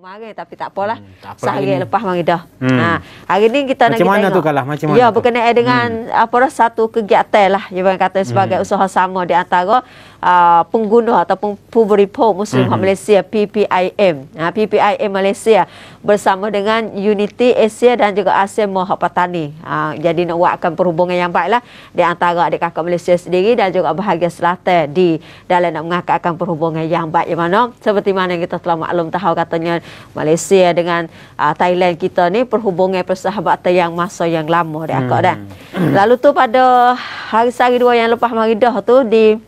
Mari tapi tak apalah. Hmm, tak apa Sehari lepas mari dah. Hmm. Ha, hari ni kita Macam nak kita mana tengok. tu kalah? Macam mana ya, berkenaan tu? dengan hmm. apa dah satu kegiatan lah. Ya, orang kata sebagai hmm. usaha sama di antara Uh, pengguna ataupun Puberi Muslim hmm Malaysia PPIM uh, ha, PPIM Malaysia bersama dengan Unity Asia dan juga ASEAN Mohok Petani. Ha, jadi nak buatkan perhubungan yang baiklah di antara adik kakak Malaysia sendiri dan juga bahagian selatan di dalam nak mengakakkan perhubungan yang baik yang mana. Seperti mana kita telah maklum tahu katanya Malaysia dengan uh, Thailand kita ni perhubungan persahabatan yang masa yang lama dia hmm. dah. Lalu tu pada hari-hari dua yang lepas Maridah tu di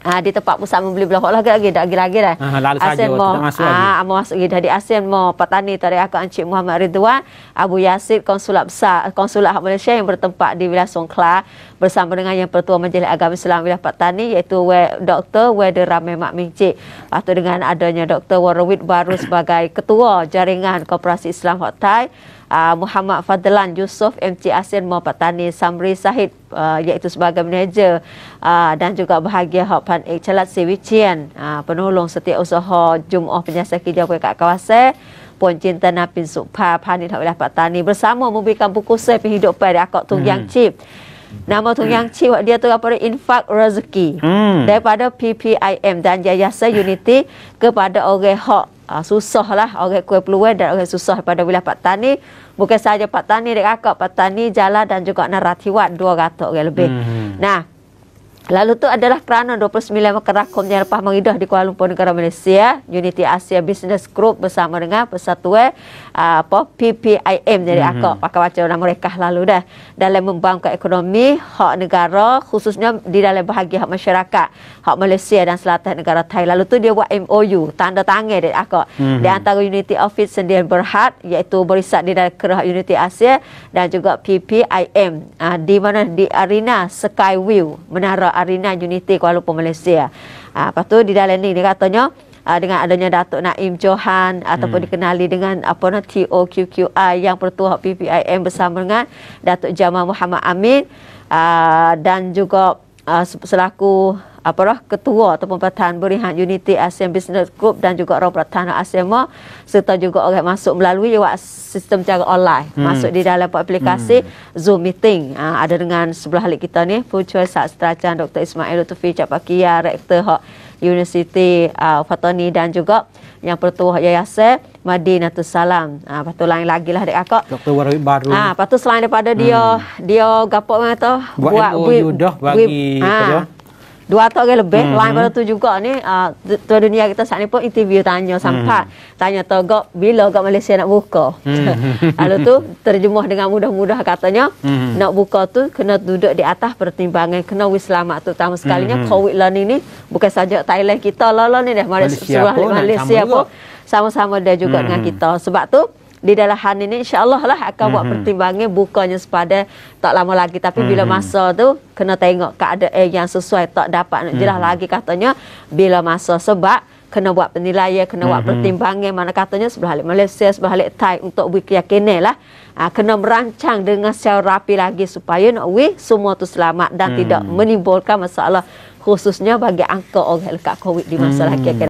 Ah di tempat pusat membeli belah lah lagi dah lagi-lagi dah. Ah lalu saja oh, masuk ah, lagi. Ah mau masuk dah di ASEAN mau petani tadi aku Encik Muhammad Ridwan Abu Yasir konsulat besar konsulat hak Malaysia yang bertempat di wilayah Songkla bersama dengan yang pertua Majlis Agama Islam wilayah Petani iaitu Dr. Wede Ramai Mak Mingcik. Patut dengan adanya Dr. Warwid baru sebagai ketua jaringan Koperasi Islam Hotai. Thai uh, Muhammad Fadlan Yusof MC Asin Muhammad Tani Samri Sahid uh, iaitu sebagai manager uh, dan juga bahagia Hak Pan Ek Chalat Siwichian uh, penolong setiausaha Jumaah Penyiasat Kijau Kuih Kawasan puan cinta napin supa panit hak dapat tani bersama memberikan buku saya penghidupan dari akak tu hmm. cip Nama Tung Yang Chi dia tu apa infak rezeki hmm. daripada PPIM dan Yayasan Unity kepada orang hak uh, ah, susah lah orang kuih peluang dan orang susah pada wilayah Pak Tani. Bukan sahaja Pak Tani, Dek Akak, Pak Tani, Jala dan juga Naratiwan, dua ratus orang lebih. hmm Nah, Lalu tu adalah kerana 29 kerakum yang lepas mengidah di Kuala Lumpur Negara Malaysia, Unity Asia Business Group bersama dengan Persatuan uh, ah, PPIM dari mm-hmm. akak pakai macam nama mereka lalu dah dalam membangkitkan ekonomi hak negara khususnya di dalam bahagian hak masyarakat hak Malaysia dan selatan negara Thailand. Lalu tu dia buat MOU tanda tangan dari akak mm-hmm. di antara Unity Office sendiri berhad iaitu berisat di dalam kerah Unity Asia dan juga PPIM uh, ah, di mana di arena Skyview menara arena unity Kuala Lumpur Malaysia. Ha, lepas tu di dalam ni dia katanya uh, dengan adanya Datuk Naim Johan ataupun hmm. dikenali dengan apa nama TOQQI yang pertua PPIM bersama dengan Datuk Jamal Muhammad Amin uh, dan juga uh, selaku apa apalah ketua ataupun pertahan berihan Unity ASEAN Business Group dan juga roh pertahan ASEMA serta juga orang masuk melalui sistem cara online hmm. masuk di dalam aplikasi hmm. Zoom Meeting ha, ada dengan sebelah halik kita ni Pucuai Sastrajan Dr. Ismail Lutufi Capakia Rektor Hak University uh, ha, Fatoni dan juga yang pertua Yayasan Madinatul Salam. Ah ha, patu lain lagi lah dek aku. Doktor Warawi Baru. Ah ha, tu selain daripada dia hmm. dia gapok mana tu buat buat dah bagi ha, dua atau okay, lebih mm-hmm. lain pada tu juga ni uh, tu dunia kita saat ni pun interview tanya sampai mm-hmm. tanya tu gak bila gak Malaysia nak buka mm-hmm. lalu tu terjemah dengan mudah-mudah katanya mm-hmm. nak buka tu kena duduk di atas pertimbangan kena wis selamat tu tama sekalinya mm-hmm. covid learning ni bukan saja Thailand kita lah ni dah Malaysia, Malaysia Malaysia pun sama-sama dia juga mm-hmm. dengan mhm. kita sebab tu di dalam hari ini insyaallah lah akan mm-hmm. buat mhm. pertimbangan bukanya sepada tak lama lagi tapi mm-hmm. bila mhm. masa tu kena tengok keadaan eh, yang sesuai tak dapat nak mm-hmm. lagi katanya bila masa sebab kena buat penilaian kena mm-hmm. buat mhm. pertimbangan mana katanya sebelah balik Malaysia sebelah balik Thai untuk buat keyakinan lah ha, kena merancang dengan secara rapi lagi supaya nak we semua tu selamat dan mm-hmm. tidak menimbulkan masalah khususnya bagi angka orang dekat COVID di masa mm-hmm. lagi